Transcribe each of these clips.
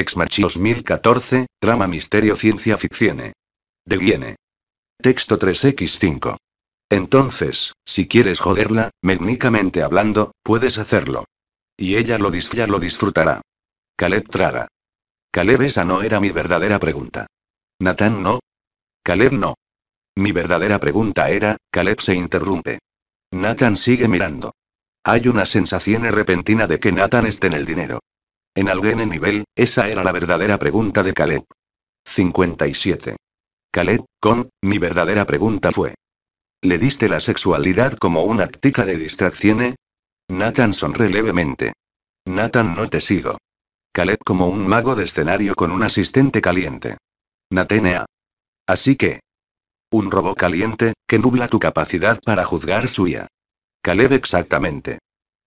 Ex Marchios 2014, Trama Misterio Ciencia Ficcione. De Texto 3x5. Entonces, si quieres joderla, mecánicamente hablando, puedes hacerlo. Y ella lo, lo disfrutará. Caleb traga. Caleb esa no era mi verdadera pregunta. Nathan no. Caleb no. Mi verdadera pregunta era, Caleb se interrumpe. Nathan sigue mirando. Hay una sensación repentina de que Nathan esté en el dinero. ¿En algún nivel? Esa era la verdadera pregunta de Caleb. 57. Caleb, con, mi verdadera pregunta fue. ¿Le diste la sexualidad como una táctica de distracción? Nathan sonre levemente. Nathan, no te sigo. Caleb como un mago de escenario con un asistente caliente. Natenea. Ah. Así que. Un robot caliente, que nubla tu capacidad para juzgar suya. Caleb exactamente.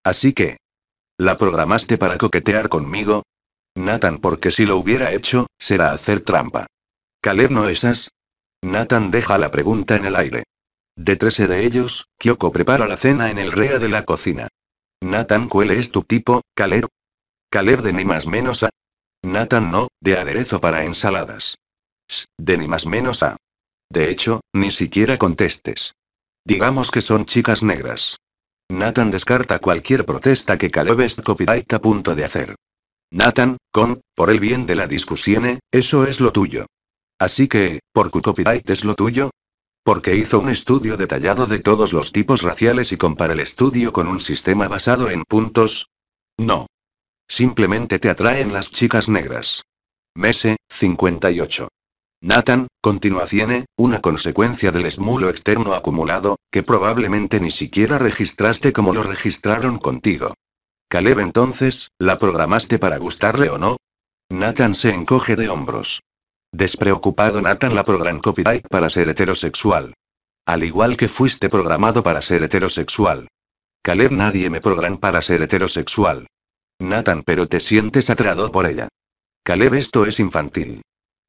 Así que. ¿La programaste para coquetear conmigo? Nathan, porque si lo hubiera hecho, será hacer trampa. Caleb no esas. Nathan deja la pregunta en el aire. De 13 de ellos, Kyoko prepara la cena en el rea de la cocina. Nathan, ¿cuál es tu tipo, Caleb? Caleb de ni más menos a. Nathan no, de aderezo para ensaladas. de ni más menos a. De hecho, ni siquiera contestes. Digamos que son chicas negras. Nathan descarta cualquier protesta que Caleb es copyright a punto de hacer. Nathan, con, por el bien de la discusión, eso es lo tuyo. Así que, ¿por qué copyright es lo tuyo? Porque hizo un estudio detallado de todos los tipos raciales y compara el estudio con un sistema basado en puntos. No. Simplemente te atraen las chicas negras. Mese, 58. Nathan, continuación, una consecuencia del esmulo externo acumulado, que probablemente ni siquiera registraste como lo registraron contigo. Caleb entonces, ¿la programaste para gustarle o no? Nathan se encoge de hombros. Despreocupado Nathan la program copyright para ser heterosexual. Al igual que fuiste programado para ser heterosexual. Caleb nadie me program para ser heterosexual. Nathan pero te sientes atrado por ella. Caleb esto es infantil.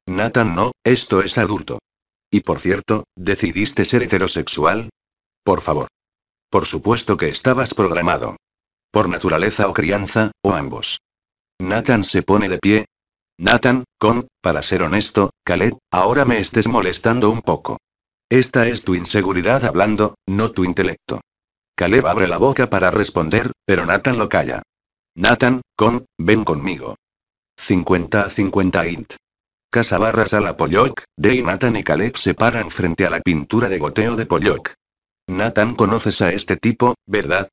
Nathan, no, esto es adulto. Y por cierto, ¿decidiste ser heterosexual? Por favor. Por supuesto que estabas programado. Por naturaleza o crianza, o ambos. Nathan se pone de pie. Nathan, con, para ser honesto, Caleb, ahora me estés molestando un poco. Esta es tu inseguridad hablando, no tu intelecto. Caleb abre la boca para responder, pero Nathan lo calla. Nathan, con, ven conmigo. 50 a 50 int. Casa a la Pollock, Day Nathan y Caleb se paran frente a la pintura de goteo de Pollock. Nathan, conoces a este tipo, ¿verdad?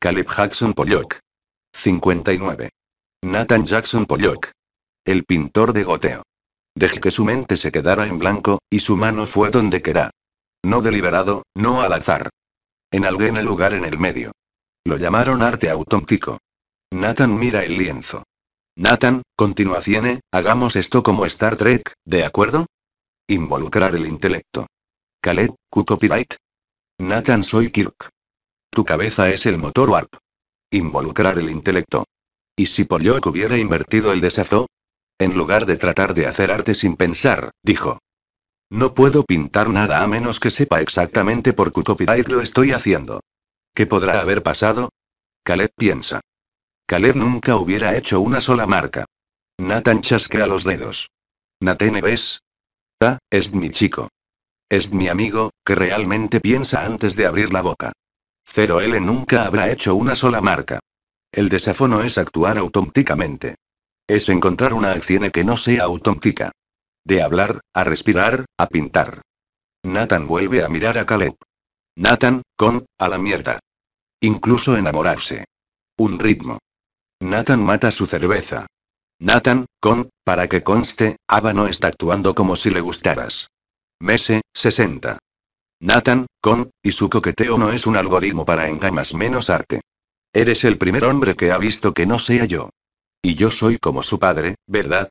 Caleb Jackson Pollock. 59. Nathan Jackson Pollock. El pintor de goteo. Dejé que su mente se quedara en blanco, y su mano fue donde querá. No deliberado, no al azar. En algún lugar en el medio. Lo llamaron arte autóntico. Nathan mira el lienzo. Nathan, tiene. hagamos esto como Star Trek, ¿de acuerdo? Involucrar el intelecto. Caleb, Q copyright. Nathan soy Kirk. Tu cabeza es el motor Warp. Involucrar el intelecto. ¿Y si por yo hubiera invertido el desazo? En lugar de tratar de hacer arte sin pensar, dijo. No puedo pintar nada a menos que sepa exactamente por qué copyright lo estoy haciendo. ¿Qué podrá haber pasado? Khaled piensa. Caleb nunca hubiera hecho una sola marca. Nathan chasquea los dedos. Nathan ves. Ah, es mi chico. Es mi amigo, que realmente piensa antes de abrir la boca. Cero l nunca habrá hecho una sola marca. El desafono es actuar automáticamente. Es encontrar una acción que no sea automática. De hablar, a respirar, a pintar. Nathan vuelve a mirar a Caleb. Nathan, con, a la mierda. Incluso enamorarse. Un ritmo. Nathan mata su cerveza. Nathan, con, para que conste, Ava no está actuando como si le gustaras. Mese, 60. Nathan, con, y su coqueteo no es un algoritmo para engañas menos arte. Eres el primer hombre que ha visto que no sea yo. Y yo soy como su padre, ¿verdad?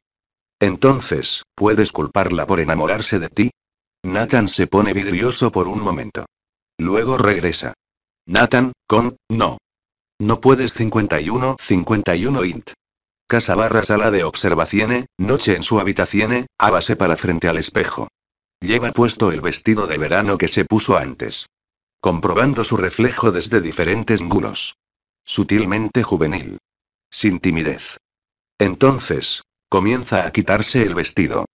Entonces, ¿puedes culparla por enamorarse de ti? Nathan se pone vidrioso por un momento. Luego regresa. Nathan, con, no. No puedes 51 51 int. Casa barra sala de observación, noche en su habitación, abase para frente al espejo. Lleva puesto el vestido de verano que se puso antes. Comprobando su reflejo desde diferentes ángulos. Sutilmente juvenil. Sin timidez. Entonces, comienza a quitarse el vestido.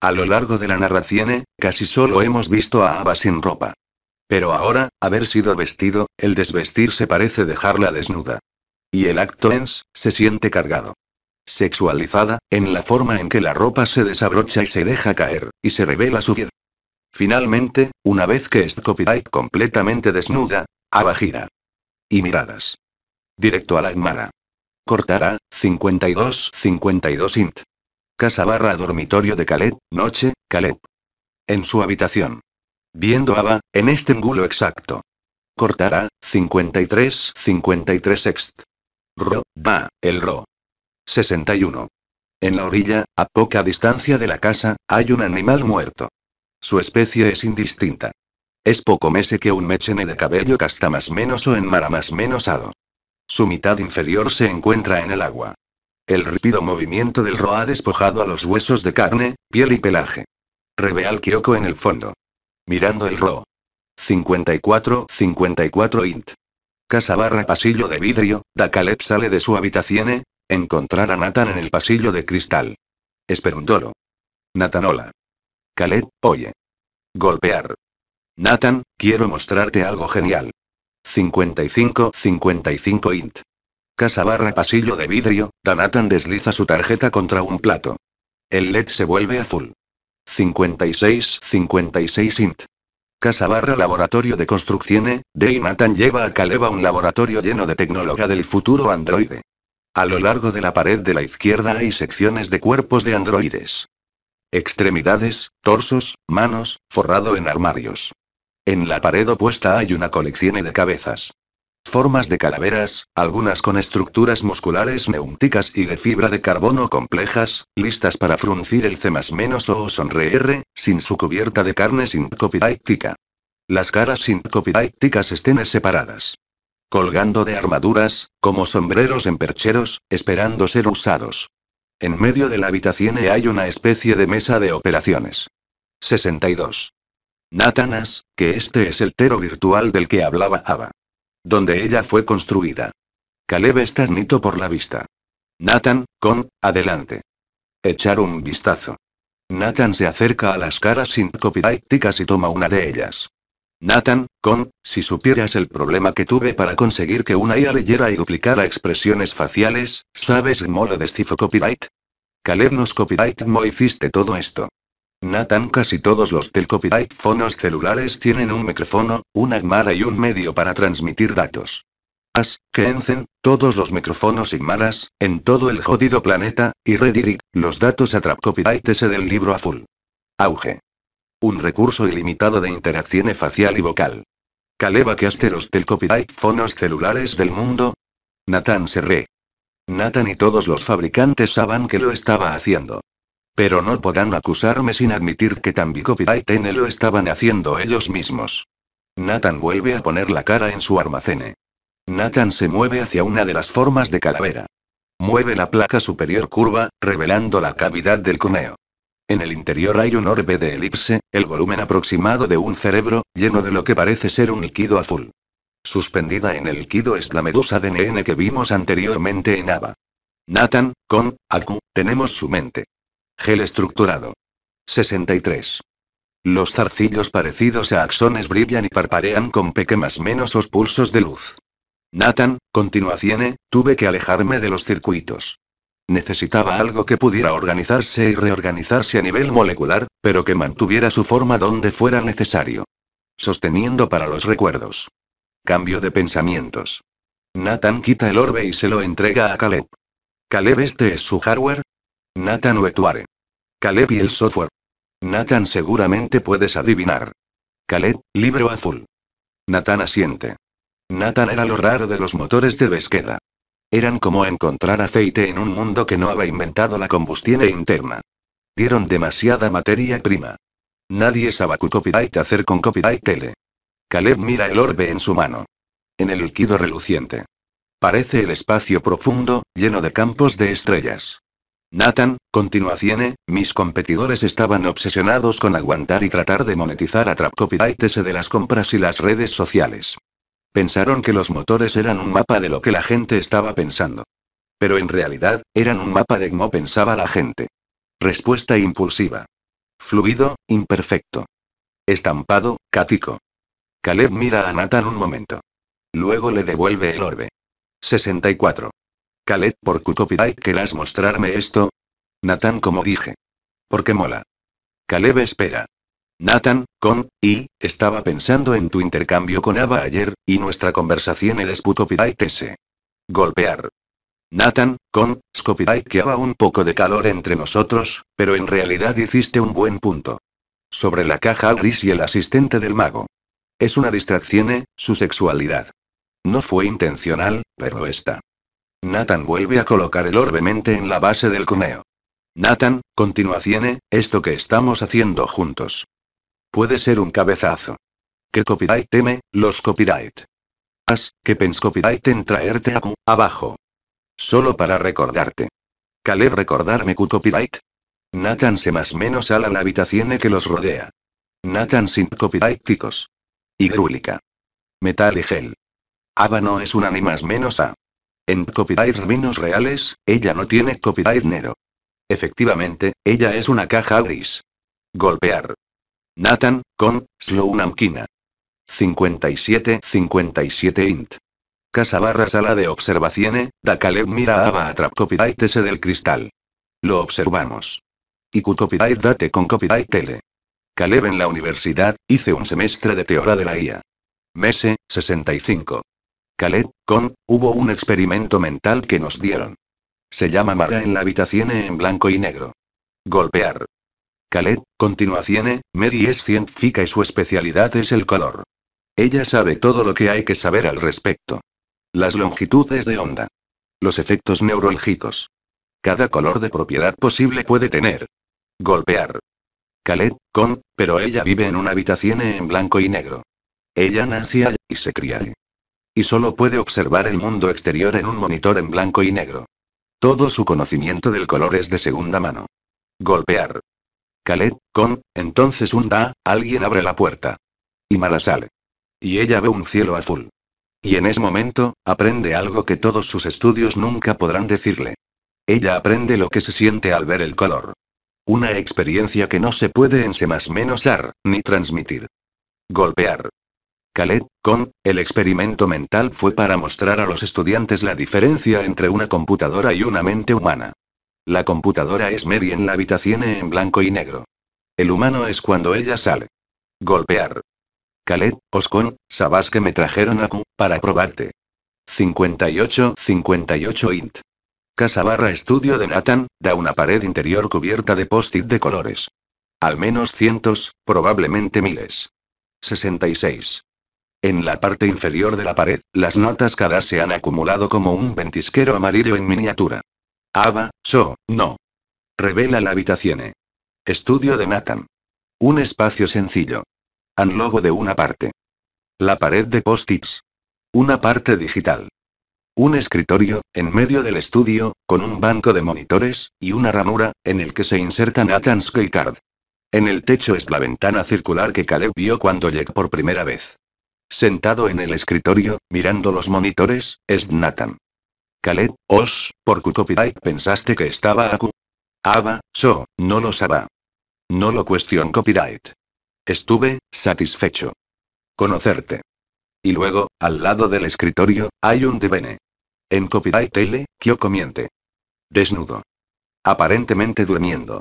A lo largo de la narración, casi solo hemos visto a Ava sin ropa. Pero ahora, haber sido vestido, el se parece dejarla desnuda. Y el acto ens, se siente cargado. Sexualizada, en la forma en que la ropa se desabrocha y se deja caer, y se revela su piel. Finalmente, una vez que es copyright completamente desnuda, abajira. Y miradas. Directo a la enmara. Cortará, 52-52 int. Casa barra dormitorio de Caleb, noche, Caleb. En su habitación. Viendo aba en este ángulo exacto. Cortará, 53, 53 sext. Ro, va, el Ro. 61. En la orilla, a poca distancia de la casa, hay un animal muerto. Su especie es indistinta. Es poco mese que un mechene de cabello casta más menos o en mara más menosado. Su mitad inferior se encuentra en el agua. El rípido movimiento del ro ha despojado a los huesos de carne, piel y pelaje. Reveal Kyoko en el fondo. Mirando el RO. 54, 54 int. Casa barra pasillo de vidrio, da Caleb sale de su habitación, encontrar a Nathan en el pasillo de cristal. Esperundolo. Nathan hola. Caleb, oye. Golpear. Nathan, quiero mostrarte algo genial. 55, 55 int. Casa barra pasillo de vidrio, Nathan desliza su tarjeta contra un plato. El LED se vuelve azul. 56, 56 int. Casa barra laboratorio de Construcciones, Day lleva a Caleb un laboratorio lleno de tecnología del futuro androide. A lo largo de la pared de la izquierda hay secciones de cuerpos de androides. Extremidades, torsos, manos, forrado en armarios. En la pared opuesta hay una colección de cabezas formas de calaveras, algunas con estructuras musculares neumáticas y de fibra de carbono complejas, listas para fruncir el C más menos o sonreír, sin su cubierta de carne sin Las caras sin estén separadas. Colgando de armaduras, como sombreros en percheros, esperando ser usados. En medio de la habitación hay una especie de mesa de operaciones. 62. Nathanas, que este es el tero virtual del que hablaba Ava donde ella fue construida. Caleb está nito por la vista. Nathan, con, adelante. Echar un vistazo. Nathan se acerca a las caras sin copyright y toma una de ellas. Nathan, con, si supieras el problema que tuve para conseguir que una IA leyera y duplicara expresiones faciales, ¿sabes cómo de descifo copyright? Caleb nos copyright no hiciste todo esto. Nathan casi todos los fonos celulares tienen un micrófono, una cámara y un medio para transmitir datos. As, que todos los micrófonos y malas, en todo el jodido planeta, y redirect, los datos a trapcopyright del libro a full. Auge. Un recurso ilimitado de interacción facial y vocal. Caleva que hace los fonos celulares del mundo. Nathan se re. Nathan y todos los fabricantes saben que lo estaba haciendo. Pero no podrán acusarme sin admitir que también y Tene lo estaban haciendo ellos mismos. Nathan vuelve a poner la cara en su armacene. Nathan se mueve hacia una de las formas de calavera. Mueve la placa superior curva, revelando la cavidad del coneo. En el interior hay un orbe de elipse, el volumen aproximado de un cerebro, lleno de lo que parece ser un líquido azul. Suspendida en el líquido es la medusa de NN que vimos anteriormente en Ava. Nathan, con Aku, tenemos su mente. Gel estructurado. 63. Los zarcillos parecidos a axones brillan y parpadean con pequeñas menos os pulsos de luz. Nathan, continuación, tuve que alejarme de los circuitos. Necesitaba algo que pudiera organizarse y reorganizarse a nivel molecular, pero que mantuviera su forma donde fuera necesario. Sosteniendo para los recuerdos. Cambio de pensamientos. Nathan quita el orbe y se lo entrega a Caleb. Caleb, este es su hardware, Nathan Wetuare. Caleb y el software. Nathan seguramente puedes adivinar. Caleb, libro azul. Nathan asiente. Nathan era lo raro de los motores de Besqueda. Eran como encontrar aceite en un mundo que no había inventado la combustión interna. Dieron demasiada materia prima. Nadie sabe qué copyright hacer con copyright tele. Caleb mira el orbe en su mano. En el líquido reluciente. Parece el espacio profundo, lleno de campos de estrellas. Nathan, Cine. mis competidores estaban obsesionados con aguantar y tratar de monetizar a Trap Copyright de las compras y las redes sociales. Pensaron que los motores eran un mapa de lo que la gente estaba pensando. Pero en realidad, eran un mapa de cómo pensaba la gente. Respuesta impulsiva. Fluido, imperfecto. Estampado, cático. Caleb mira a Nathan un momento. Luego le devuelve el orbe. 64. Caleb, por qué copyright querás mostrarme esto? Nathan como dije. Porque mola. Caleb espera. Nathan, con, y, estaba pensando en tu intercambio con Ava ayer, y nuestra conversación el copyright ese. Golpear. Nathan, con, copyright que había un poco de calor entre nosotros, pero en realidad hiciste un buen punto. Sobre la caja gris y el asistente del mago. Es una distracción, eh, su sexualidad. No fue intencional, pero está. Nathan vuelve a colocar el orbe en la base del cuneo. Nathan, ciene, esto que estamos haciendo juntos. Puede ser un cabezazo. ¿Qué copyright teme? Los copyright. As, que pens copyright en traerte a abajo. Solo para recordarte. Caleb recordarme Q copyright. Nathan se más menos a la habitación que los rodea. Nathan sin copyright ticos. Hidrúlica. Metal y gel. Ava no es una ni más menos a. En copyright Menos reales, ella no tiene copyright Nero. Efectivamente, ella es una caja gris. Golpear. Nathan, con, Slow Namkina. 57 57 int. Casa barra sala de da caleb mira a Ava atrap copyright ese del cristal. Lo observamos. Y copyright date con copyright tele. Caleb en la universidad, hice un semestre de teoría de la IA. Mese, 65. Kalet, con, hubo un experimento mental que nos dieron. Se llama Mara en la habitación e en blanco y negro. Golpear. Kalet, continuación, Mary es científica y su especialidad es el color. Ella sabe todo lo que hay que saber al respecto. Las longitudes de onda. Los efectos neurológicos. Cada color de propiedad posible puede tener. Golpear. Kalet, con, pero ella vive en una habitación e en blanco y negro. Ella nace allí y se cría allí. Y solo puede observar el mundo exterior en un monitor en blanco y negro. Todo su conocimiento del color es de segunda mano. Golpear. Khaled, con, entonces un da, alguien abre la puerta. Y Mala sale. Y ella ve un cielo azul. Y en ese momento, aprende algo que todos sus estudios nunca podrán decirle. Ella aprende lo que se siente al ver el color. Una experiencia que no se puede enseñar más menos ni transmitir. Golpear. Khaled, con, el experimento mental fue para mostrar a los estudiantes la diferencia entre una computadora y una mente humana. La computadora es Mary en la habitación en blanco y negro. El humano es cuando ella sale. Golpear. os Oscon, sabás que me trajeron a Q, para probarte. 58, 58 int. Casa barra estudio de Nathan, da una pared interior cubierta de post-it de colores. Al menos cientos, probablemente miles. 66. En la parte inferior de la pared, las notas cada se han acumulado como un ventisquero amarillo en miniatura. Ava, so, no. Revela la habitación. Estudio de Nathan. Un espacio sencillo. An logo de una parte. La pared de post-its. Una parte digital. Un escritorio, en medio del estudio, con un banco de monitores, y una ranura, en el que se inserta Nathan's keycard. En el techo es la ventana circular que Caleb vio cuando llegó por primera vez. Sentado en el escritorio, mirando los monitores, es Nathan. Khaled, Os, por Q-Copyright pensaste que estaba Aku. Ava, So, no lo sabá. No lo cuestion copyright. Estuve, satisfecho. Conocerte. Y luego, al lado del escritorio, hay un debene. En copyright L, Kyo comiente. Desnudo. Aparentemente durmiendo.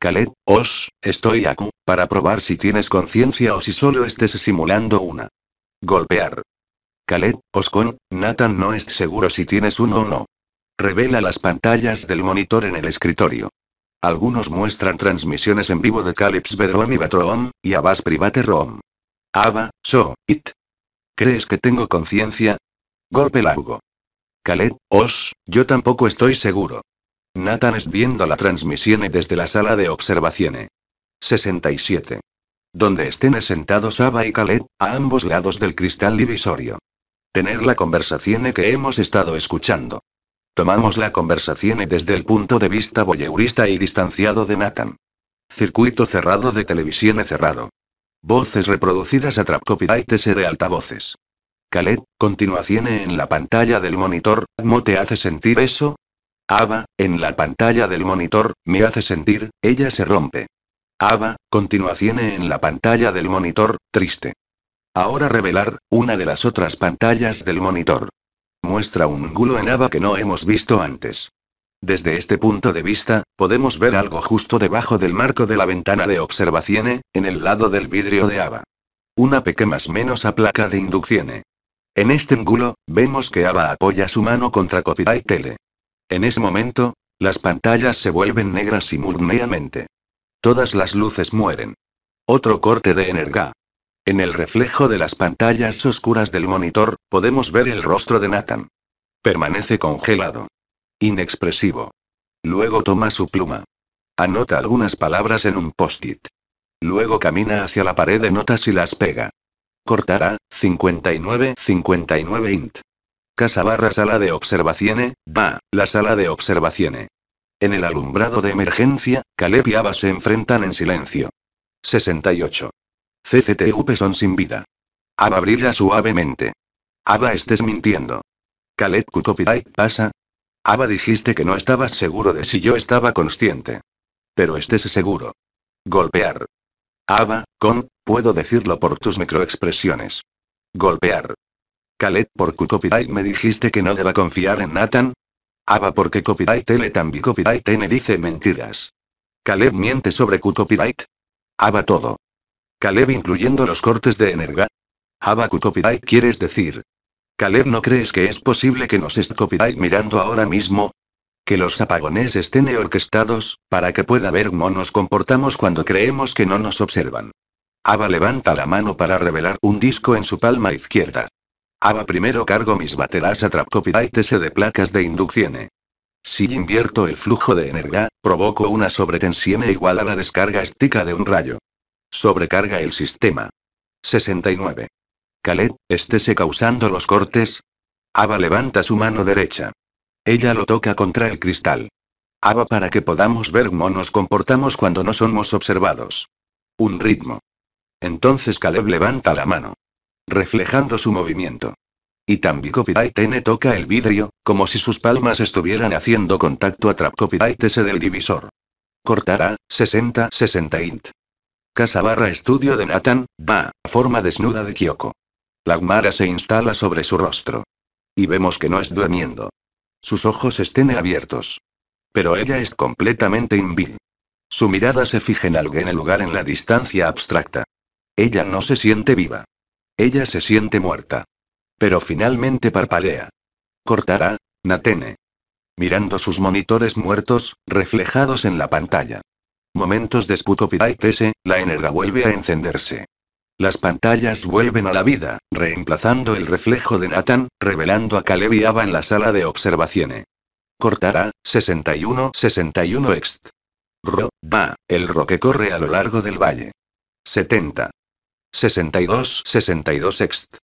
Khaled, Os, estoy Q, para probar si tienes conciencia o si solo estés simulando una. Golpear. Caleb, Oscon, Nathan no es seguro si tienes uno o no. Revela las pantallas del monitor en el escritorio. Algunos muestran transmisiones en vivo de Calypso Verón y Batroom, y Abbas Private rom Ava, So, It. ¿Crees que tengo conciencia? Golpe largo. Khaled, Os, yo tampoco estoy seguro. Nathan es viendo la transmisión desde la sala de observaciones. 67 donde estén sentados Ava y Khaled, a ambos lados del cristal divisorio. Tener la conversación que hemos estado escuchando. Tomamos la conversación desde el punto de vista voyeurista y distanciado de Nathan. Circuito cerrado de televisión cerrado. Voces reproducidas a S de altavoces. Khaled, continuación en la pantalla del monitor, ¿no te hace sentir eso? Ava, en la pantalla del monitor, me hace sentir, ella se rompe. Ava, continuación en la pantalla del monitor, triste. Ahora revelar, una de las otras pantallas del monitor. Muestra un ángulo en Ava que no hemos visto antes. Desde este punto de vista, podemos ver algo justo debajo del marco de la ventana de observación, en el lado del vidrio de Ava. Una pequeña menos a placa de inducción. En este ángulo, vemos que Ava apoya su mano contra Copyright Tele. En ese momento, las pantallas se vuelven negras simultáneamente. Todas las luces mueren. Otro corte de energía. En el reflejo de las pantallas oscuras del monitor, podemos ver el rostro de Nathan. Permanece congelado. Inexpresivo. Luego toma su pluma. Anota algunas palabras en un post-it. Luego camina hacia la pared de notas y las pega. Cortará, 59, 59 int. Casa barra sala de observaciones va, la sala de observaciones. En el alumbrado de emergencia, Caleb y Ava se enfrentan en silencio. 68. CCTV son sin vida. Ava brilla suavemente. Ava estés mintiendo. Caleb cu-copyright pasa. Ava dijiste que no estabas seguro de si yo estaba consciente. Pero estés seguro. Golpear. Ava, con, puedo decirlo por tus microexpresiones. Golpear. Caleb por cu-copyright me dijiste que no deba confiar en Nathan, Aba porque copyright L también copyright N dice mentiras. Caleb miente sobre Q copyright. Aba todo. Caleb incluyendo los cortes de energía. Aba Q copyright quieres decir. Caleb ¿no crees que es posible que nos esté copyright mirando ahora mismo? Que los apagones estén orquestados, para que pueda ver cómo nos comportamos cuando creemos que no nos observan. Ava levanta la mano para revelar un disco en su palma izquierda. Aba primero cargo mis baterías a trapcopyright de placas de inducción. Si invierto el flujo de energía, provoco una sobretensión e igual a la descarga estica de un rayo. Sobrecarga el sistema. 69. Caleb, estése causando los cortes. Ava levanta su mano derecha. Ella lo toca contra el cristal. Ava para que podamos ver cómo nos comportamos cuando no somos observados. Un ritmo. Entonces Caleb levanta la mano reflejando su movimiento. Y también Copyright N toca el vidrio, como si sus palmas estuvieran haciendo contacto a Trap Copyright S del divisor. Cortará, 60-60 int. Casa barra estudio de Nathan, va, forma desnuda de Kyoko. La Gmara se instala sobre su rostro. Y vemos que no es durmiendo. Sus ojos estén abiertos. Pero ella es completamente invil. Su mirada se fija en algo en el lugar en la distancia abstracta. Ella no se siente viva. Ella se siente muerta. Pero finalmente parpadea. Cortará, Natene. Mirando sus monitores muertos, reflejados en la pantalla. Momentos de esputo la energía vuelve a encenderse. Las pantallas vuelven a la vida, reemplazando el reflejo de Nathan, revelando a Caleb en la sala de observaciones. Cortará, 61-61 ext. Ro, va, el que corre a lo largo del valle. 70. 62 62 ext.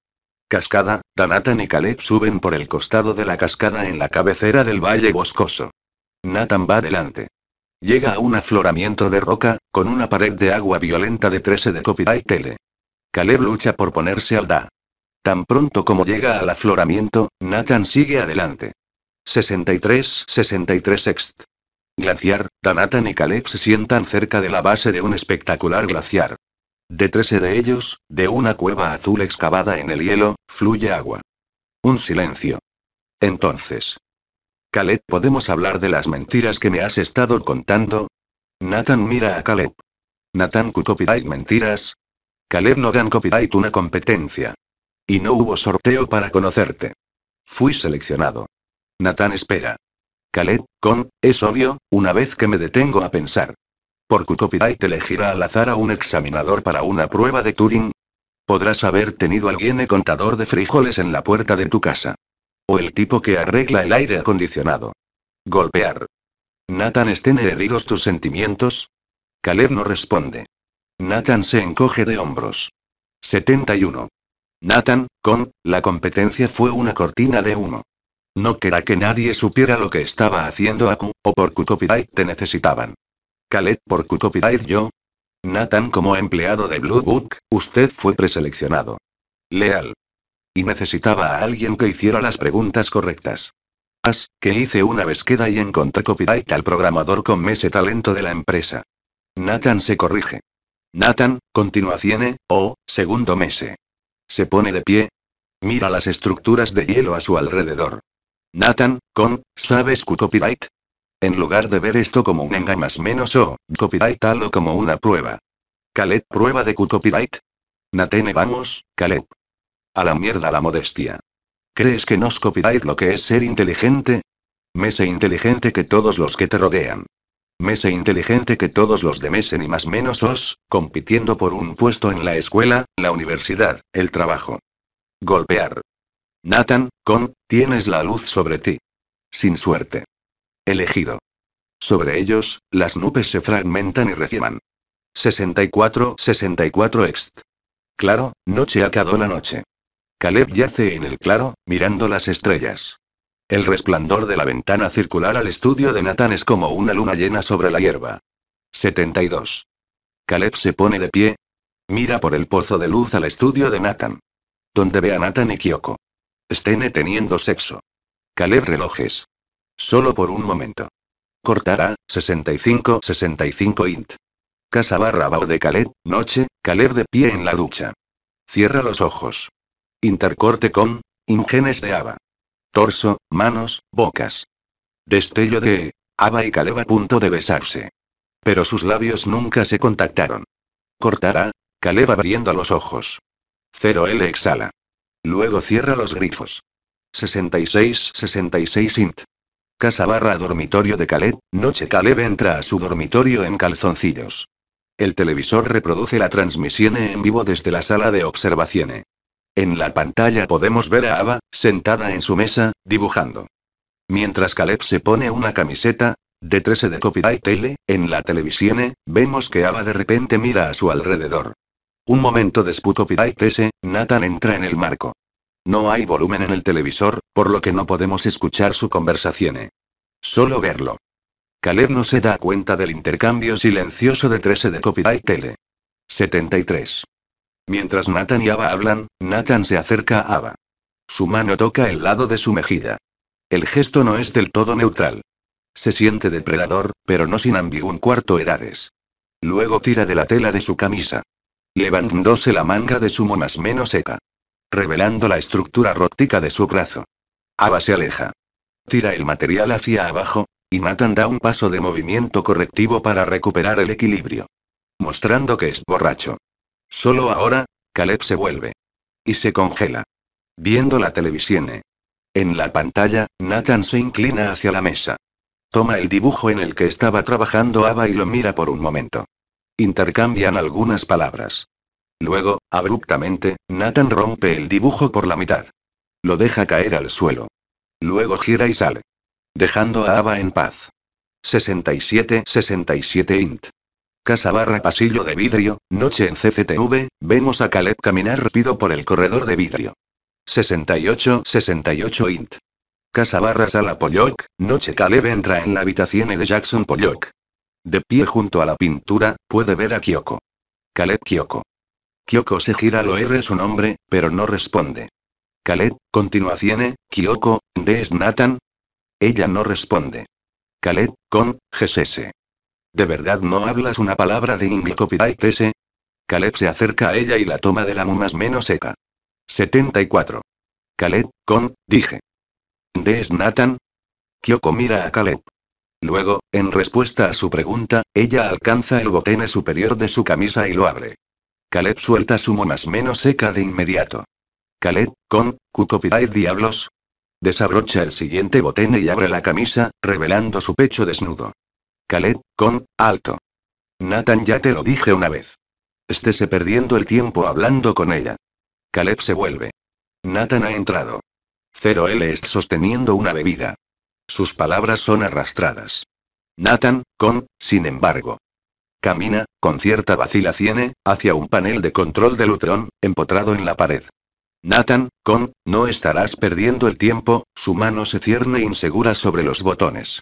Cascada, Danatan y Caleb suben por el costado de la cascada en la cabecera del valle boscoso. Nathan va adelante. Llega a un afloramiento de roca, con una pared de agua violenta de 13 de copyright tele. Caleb lucha por ponerse al da. Tan pronto como llega al afloramiento, Nathan sigue adelante. 63 63 ext. Glaciar, Danatan y Caleb se sientan cerca de la base de un espectacular glaciar. De trece de ellos, de una cueva azul excavada en el hielo, fluye agua. Un silencio. Entonces. Caleb, ¿podemos hablar de las mentiras que me has estado contando? Nathan mira a Caleb. Nathan, ¿cu copyright mentiras? Caleb no gan copyright una competencia. Y no hubo sorteo para conocerte. Fui seleccionado. Nathan espera. Caleb, con, es obvio, una vez que me detengo a pensar por copyright elegirá al azar a un examinador para una prueba de Turing. Podrás haber tenido alguien de contador de frijoles en la puerta de tu casa. O el tipo que arregla el aire acondicionado. Golpear. Nathan estén heridos tus sentimientos. Caleb no responde. Nathan se encoge de hombros. 71. Nathan, con, la competencia fue una cortina de humo. No querá que nadie supiera lo que estaba haciendo Aku, o por copyright te necesitaban. Calet por copyright yo. Nathan como empleado de Blue Book, usted fue preseleccionado. Leal. Y necesitaba a alguien que hiciera las preguntas correctas. As, que hice una queda y encontré copyright al programador con mese talento de la empresa. Nathan se corrige. Nathan, continuación, o, segundo mese. Se pone de pie. Mira las estructuras de hielo a su alrededor. Nathan, con, ¿sabes que copyright? En lugar de ver esto como un engaño más menos o, oh, copyright o como una prueba. Caleb prueba de copyright. Natene vamos, Caleb. A la mierda la modestia. ¿Crees que nos copyright lo que es ser inteligente? Mese inteligente que todos los que te rodean. Mese inteligente que todos los de Mese ni más menos os, compitiendo por un puesto en la escuela, la universidad, el trabajo. Golpear. Nathan, con, tienes la luz sobre ti. Sin suerte. Elegido. Sobre ellos, las nubes se fragmentan y recieman. 64, 64 ext. Claro, noche acabó la noche. Caleb yace en el claro, mirando las estrellas. El resplandor de la ventana circular al estudio de Nathan es como una luna llena sobre la hierba. 72. Caleb se pone de pie. Mira por el pozo de luz al estudio de Nathan. Donde ve a Nathan y Kioko. Estén teniendo sexo. Caleb relojes. Solo por un momento. Cortará, 65-65 int. Casa barra de Caleb, noche, Caleb de pie en la ducha. Cierra los ojos. Intercorte con, ingenes de Ava. Torso, manos, bocas. Destello de, Ava y Caleb a punto de besarse. Pero sus labios nunca se contactaron. Cortará, Caleb abriendo los ojos. 0L exhala. Luego cierra los grifos. 66-66 int casa barra dormitorio de Caleb, noche Caleb entra a su dormitorio en calzoncillos. El televisor reproduce la transmisión en vivo desde la sala de observaciones. En la pantalla podemos ver a Ava, sentada en su mesa, dibujando. Mientras Caleb se pone una camiseta, de 13 de copyright tele, en la televisión, vemos que Ava de repente mira a su alrededor. Un momento después copyright S, Nathan entra en el marco. No hay volumen en el televisor, por lo que no podemos escuchar su conversación. Solo verlo. Caleb no se da cuenta del intercambio silencioso de 13 de copyright tele. 73. Mientras Nathan y Ava hablan, Nathan se acerca a Ava. Su mano toca el lado de su mejilla. El gesto no es del todo neutral. Se siente depredador, pero no sin ambigún cuarto edades. Luego tira de la tela de su camisa. Levantándose la manga de su más menos seca revelando la estructura rótica de su brazo. Ava se aleja. Tira el material hacia abajo, y Nathan da un paso de movimiento correctivo para recuperar el equilibrio. Mostrando que es borracho. Solo ahora, Caleb se vuelve. Y se congela. Viendo la televisión. Eh. En la pantalla, Nathan se inclina hacia la mesa. Toma el dibujo en el que estaba trabajando Ava y lo mira por un momento. Intercambian algunas palabras. Luego, abruptamente, Nathan rompe el dibujo por la mitad. Lo deja caer al suelo. Luego gira y sale. Dejando a Ava en paz. 67-67 int. Casa barra pasillo de vidrio, noche en CFTV, vemos a Caleb caminar rápido por el corredor de vidrio. 68-68 int. Casa barra sala Pollock, noche Caleb entra en la habitación de Jackson Pollock. De pie junto a la pintura, puede ver a Kyoko. Caleb Kyoko. Kyoko se gira al oír su nombre, pero no responde. Khaled, continuación, Kyoko, ¿de Nathan? Ella no responde. Khaled, con, GSS. ¿De verdad no hablas una palabra de inglés copyright ese? Caleb se acerca a ella y la toma de la mu más menos seca. 74. Caleb, con, dije. ¿De Nathan? Kyoko mira a Caleb. Luego, en respuesta a su pregunta, ella alcanza el botene superior de su camisa y lo abre. Caleb suelta su más menos seca de inmediato. Caleb, con, copyright diablos. Desabrocha el siguiente botene y abre la camisa, revelando su pecho desnudo. Caleb, con, alto. Nathan ya te lo dije una vez. Estése perdiendo el tiempo hablando con ella. Caleb se vuelve. Nathan ha entrado. Cero L es sosteniendo una bebida. Sus palabras son arrastradas. Nathan, con, sin embargo. Camina, con cierta vacilación, hacia un panel de control de Lutron, empotrado en la pared. Nathan, con, no estarás perdiendo el tiempo, su mano se cierne insegura sobre los botones.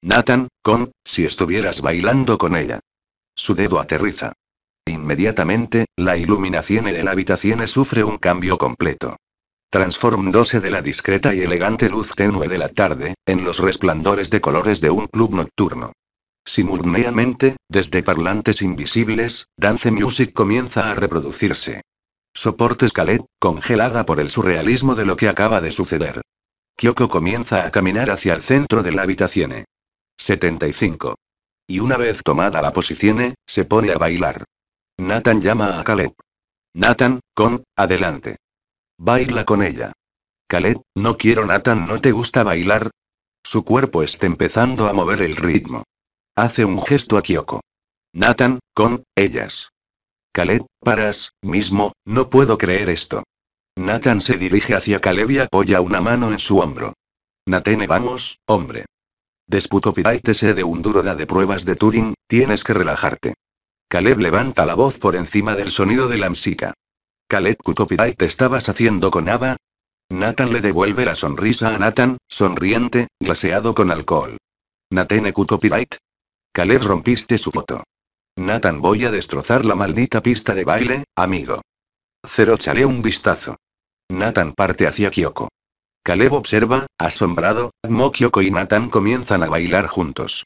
Nathan, con, si estuvieras bailando con ella. Su dedo aterriza. Inmediatamente, la iluminación de la habitación sufre un cambio completo. Transformándose de la discreta y elegante luz tenue de la tarde, en los resplandores de colores de un club nocturno. Simultáneamente, desde parlantes invisibles, Dance Music comienza a reproducirse. Soportes Caleb, congelada por el surrealismo de lo que acaba de suceder. Kyoko comienza a caminar hacia el centro de la habitación. 75. Y una vez tomada la posición, se pone a bailar. Nathan llama a Caleb. Nathan, con, adelante. Baila con ella. Caleb, no quiero Nathan, ¿no te gusta bailar? Su cuerpo está empezando a mover el ritmo. Hace un gesto a Kyoko. Nathan, con, ellas. Caleb, paras, mismo, no puedo creer esto. Nathan se dirige hacia Caleb y apoya una mano en su hombro. Natene, vamos, hombre. Desputo se de un duro da de pruebas de Turing, tienes que relajarte. Caleb levanta la voz por encima del sonido de la msica. Caleb Cutopirite estabas haciendo con Ava. Nathan le devuelve la sonrisa a Nathan, sonriente, glaseado con alcohol. Natene kutopirate Caleb rompiste su foto. Nathan voy a destrozar la maldita pista de baile, amigo. Cero chale un vistazo. Nathan parte hacia Kyoko. Caleb observa, asombrado, Mo Kyoko y Nathan comienzan a bailar juntos.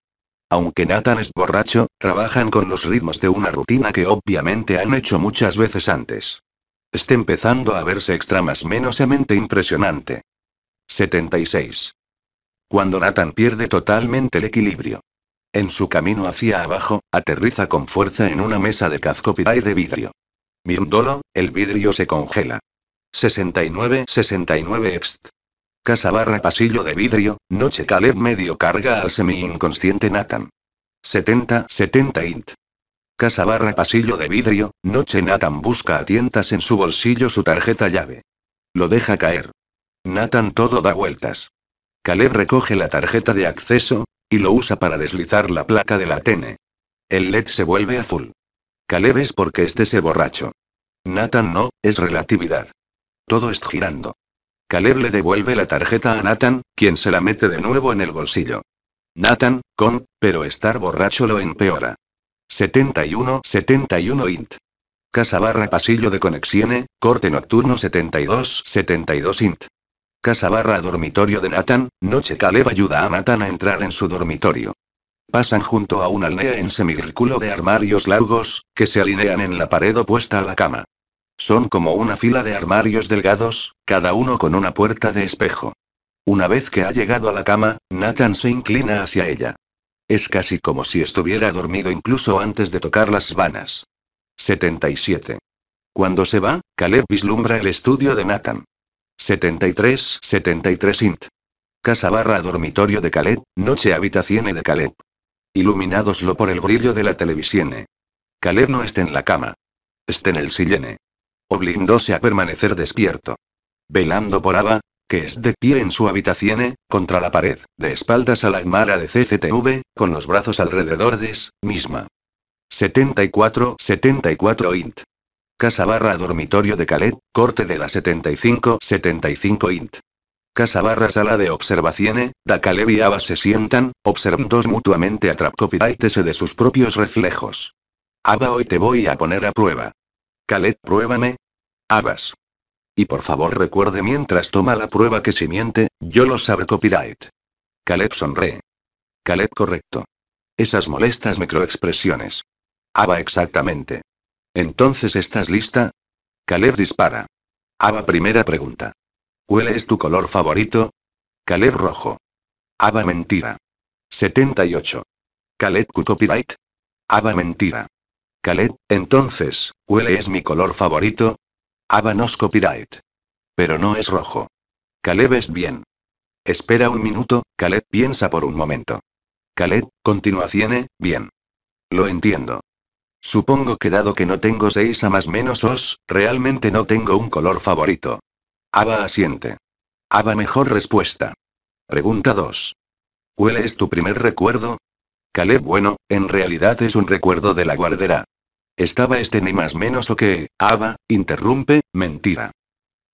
Aunque Nathan es borracho, trabajan con los ritmos de una rutina que obviamente han hecho muchas veces antes. Está empezando a verse extra más menosamente impresionante. 76. Cuando Nathan pierde totalmente el equilibrio. En su camino hacia abajo, aterriza con fuerza en una mesa de y de vidrio. Mirndolo, el vidrio se congela. 69 69 Ext. Casa barra pasillo de vidrio, noche Caleb medio carga al semi-inconsciente Nathan. 70 70 int. Casa barra pasillo de vidrio, noche Nathan busca a tientas en su bolsillo su tarjeta llave. Lo deja caer. Nathan todo da vueltas. Caleb recoge la tarjeta de acceso, y lo usa para deslizar la placa de la Tene. El LED se vuelve azul. Caleb es porque este se borracho. Nathan no, es relatividad. Todo es girando. Caleb le devuelve la tarjeta a Nathan, quien se la mete de nuevo en el bolsillo. Nathan, con, pero estar borracho lo empeora. 71 71 int. Casa barra pasillo de conexión, corte nocturno 72 72 int casa barra dormitorio de Nathan, noche Caleb ayuda a Nathan a entrar en su dormitorio. Pasan junto a una alnea en semicírculo de armarios largos, que se alinean en la pared opuesta a la cama. Son como una fila de armarios delgados, cada uno con una puerta de espejo. Una vez que ha llegado a la cama, Nathan se inclina hacia ella. Es casi como si estuviera dormido incluso antes de tocar las vanas. 77. Cuando se va, Caleb vislumbra el estudio de Nathan. 73, 73 int. Casa barra dormitorio de Caleb, noche habitación de Caleb. Iluminadoslo por el brillo de la televisión. Caleb no esté en la cama. Esté en el sillene. Oblindóse a permanecer despierto. Velando por Ava, que es de pie en su habitación, contra la pared, de espaldas a la Mara de CCTV, con los brazos alrededor de misma. 74, 74 int. Casa barra dormitorio de Calet, corte de la 75-75 int. Casa barra sala de observaciones, da Caleb y Ava se sientan, dos mutuamente a ese de sus propios reflejos. Ava hoy te voy a poner a prueba. Caleb, pruébame. Abas. Y por favor recuerde mientras toma la prueba que si miente, yo lo sabré copyright. Caleb sonré. Caleb correcto. Esas molestas microexpresiones. Aba, exactamente. Entonces estás lista? Caleb dispara. Ava primera pregunta. ¿Cuál es tu color favorito? Caleb rojo. Ava mentira. 78. Caleb copyright. Ava mentira. Caleb, entonces, ¿cuál es mi color favorito? Ava es copyright. Pero no es rojo. Caleb es bien. Espera un minuto, Caleb piensa por un momento. Caleb, continuación, bien. Lo entiendo. Supongo que dado que no tengo seis a más menos os, realmente no tengo un color favorito. Ava asiente. Ava mejor respuesta. Pregunta 2. ¿Cuál es tu primer recuerdo? Caleb bueno, en realidad es un recuerdo de la guardera. Estaba este ni más menos o que, Ava, interrumpe, mentira.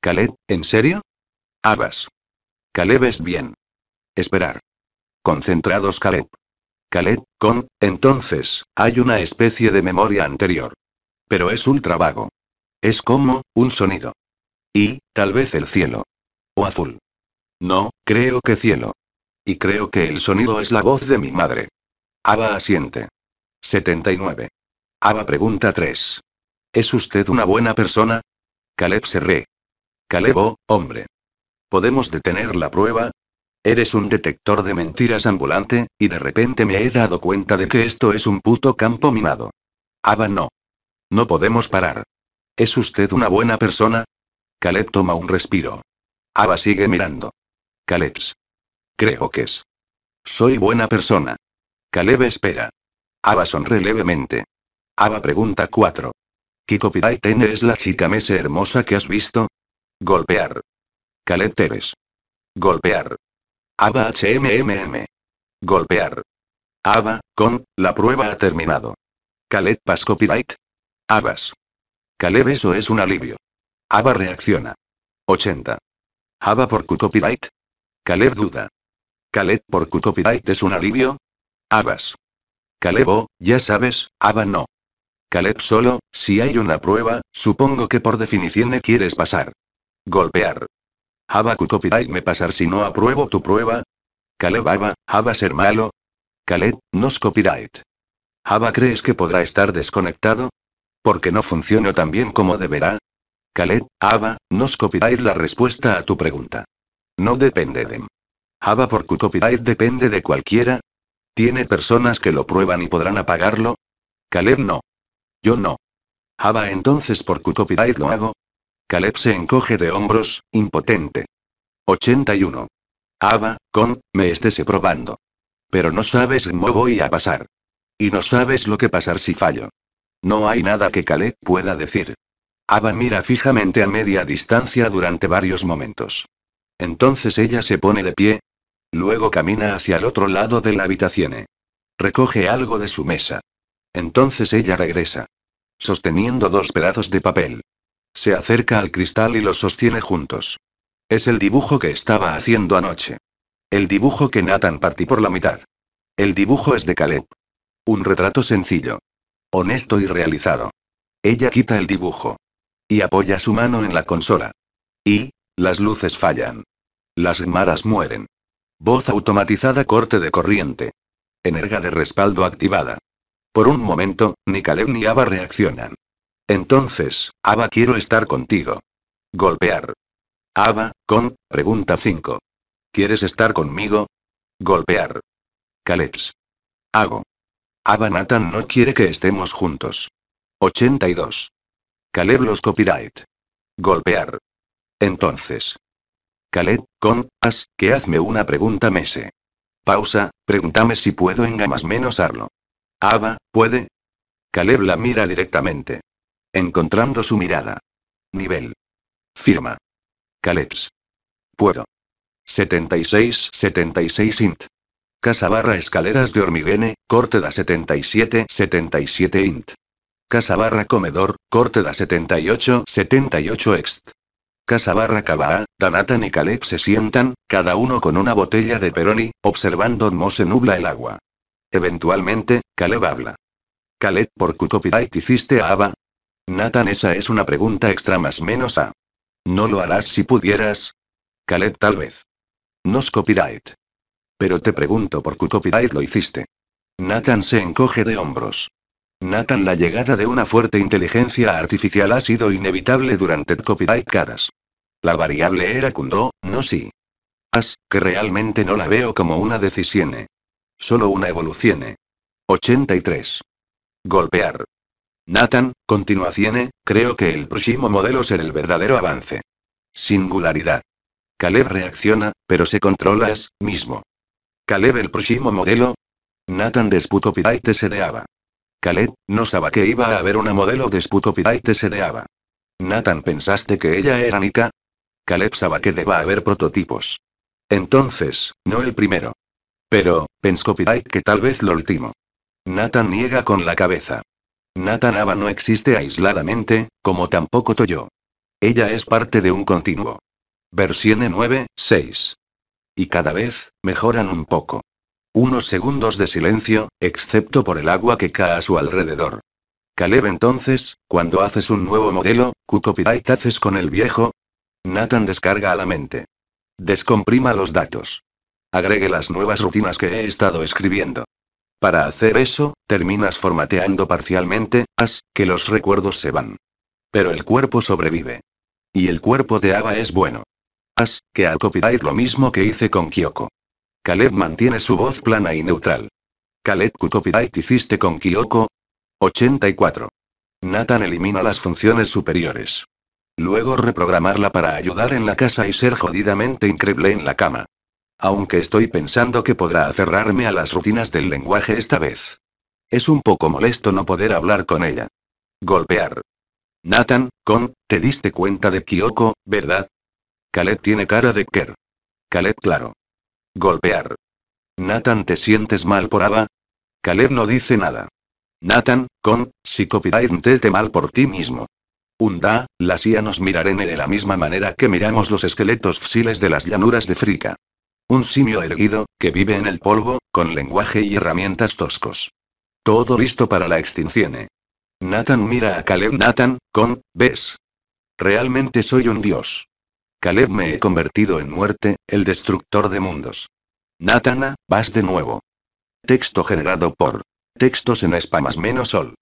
Caleb, ¿en serio? Abas. Caleb es bien. Esperar. Concentrados Caleb. Caleb, con, entonces, hay una especie de memoria anterior. Pero es ultra vago. Es como, un sonido. Y, tal vez el cielo. O azul. No, creo que cielo. Y creo que el sonido es la voz de mi madre. Ava asiente. 79. Ava pregunta 3. ¿Es usted una buena persona? Caleb se re. Caleb, oh, hombre. ¿Podemos detener la prueba? Eres un detector de mentiras ambulante, y de repente me he dado cuenta de que esto es un puto campo mimado. Ava no. No podemos parar. ¿Es usted una buena persona? Caleb toma un respiro. Ava sigue mirando. Calebs. Creo que es. Soy buena persona. Caleb espera. Ava sonríe levemente. Ava pregunta 4. qué tiene es la chica mese hermosa que has visto? Golpear. Caleb ves. Golpear. ABA HMMM. Golpear. ABA, con, la prueba ha terminado. Caleb pas copyright. ABAS. Caleb eso es un alivio. ABA reacciona. 80. ABA por Q copyright. Caleb duda. Caleb por Q es un alivio. ABAS. oh, ya sabes, ABA no. Caleb solo, si hay una prueba, supongo que por definición quieres pasar. Golpear. Java copyright me pasar si no apruebo tu prueba. Caleb va a ser malo. Caleb, nos copyright. Aba crees que podrá estar desconectado? Porque no funcionó tan bien como deberá. Caleb, Abba, nos copyright la respuesta a tu pregunta. No depende de. Abba, por cu depende de cualquiera. Tiene personas que lo prueban y podrán apagarlo. Caleb no. Yo no. Abba, entonces por cu lo hago, Caleb se encoge de hombros, impotente. 81. Ava, con, me estés probando. Pero no sabes cómo voy a pasar. Y no sabes lo que pasar si fallo. No hay nada que Caleb pueda decir. Ava mira fijamente a media distancia durante varios momentos. Entonces ella se pone de pie. Luego camina hacia el otro lado de la habitación. Recoge algo de su mesa. Entonces ella regresa. Sosteniendo dos pedazos de papel. Se acerca al cristal y los sostiene juntos. Es el dibujo que estaba haciendo anoche. El dibujo que Nathan partí por la mitad. El dibujo es de Caleb. Un retrato sencillo. Honesto y realizado. Ella quita el dibujo. Y apoya su mano en la consola. Y, las luces fallan. Las maras mueren. Voz automatizada corte de corriente. Energa de respaldo activada. Por un momento, ni Caleb ni Ava reaccionan. Entonces, Ava quiero estar contigo. Golpear. Ava, con, pregunta 5. ¿Quieres estar conmigo? Golpear. Caleb. Hago. Ava Nathan no quiere que estemos juntos. 82. Caleb los copyright. Golpear. Entonces. Caleb, con, as, que hazme una pregunta mese. Pausa, pregúntame si puedo engamas menos arlo. Ava, ¿puede? Caleb la mira directamente. Encontrando su mirada. Nivel. Firma. Calebs. Puedo. 76 76 int. Casa barra escaleras de hormiguene, corte da 77 77 int. Casa barra comedor, corte da 78 78 ext. Casa barra Cabaa, Danatan y Caleb se sientan, cada uno con una botella de Peroni, observando cómo se nubla el agua. Eventualmente, Caleb habla. Caleb, por qué copyright hiciste a Ava? Nathan, esa es una pregunta extra más menos a. ¿No lo harás si pudieras? Caleb, tal vez. es copyright. Pero te pregunto por qué copyright lo hiciste. Nathan se encoge de hombros. Nathan, la llegada de una fuerte inteligencia artificial ha sido inevitable durante copyright cadas. La variable era Kundo, no sí. As, que realmente no la veo como una decisión. Solo una evolución. 83. Golpear. Nathan, continuación, creo que el próximo modelo será el verdadero avance. Singularidad. Caleb reacciona, pero se controla es mismo. Caleb el próximo modelo. Nathan desputo te sedeaba. Caleb, no sabía que iba a haber una modelo desputo te sedeaba. Nathan pensaste que ella era Nika. Caleb sabía que deba haber prototipos. Entonces, no el primero. Pero, pensó que tal vez lo último. Nathan niega con la cabeza. Ava no existe aisladamente, como tampoco Toyo. Ella es parte de un continuo. Versión 9, 6. Y cada vez, mejoran un poco. Unos segundos de silencio, excepto por el agua que cae a su alrededor. Caleb entonces, cuando haces un nuevo modelo, ¿qué haces con el viejo? Nathan descarga a la mente. Descomprima los datos. Agregue las nuevas rutinas que he estado escribiendo. Para hacer eso, terminas formateando parcialmente, haz que los recuerdos se van. Pero el cuerpo sobrevive. Y el cuerpo de Ava es bueno. Haz que al copyright lo mismo que hice con Kyoko. Caleb mantiene su voz plana y neutral. Caleb, ¿qué copyright hiciste con Kyoko? 84. Nathan elimina las funciones superiores. Luego reprogramarla para ayudar en la casa y ser jodidamente increíble en la cama. Aunque estoy pensando que podrá aferrarme a las rutinas del lenguaje esta vez. Es un poco molesto no poder hablar con ella. Golpear. Nathan, con, te diste cuenta de Kyoko, ¿verdad? Calet tiene cara de Kerr. Calet claro. Golpear. Nathan, ¿te sientes mal por Ava? Caleb no dice nada. Nathan, con, si te mal por ti mismo. Unda, la IA nos miraré de la misma manera que miramos los esqueletos fsiles de las llanuras de Frika. Un simio erguido, que vive en el polvo, con lenguaje y herramientas toscos. Todo listo para la extinción. ¿eh? Nathan mira a Caleb Nathan, con, ¿ves? Realmente soy un dios. Caleb me he convertido en muerte, el destructor de mundos. Natana, vas de nuevo. Texto generado por textos en espamas menos sol.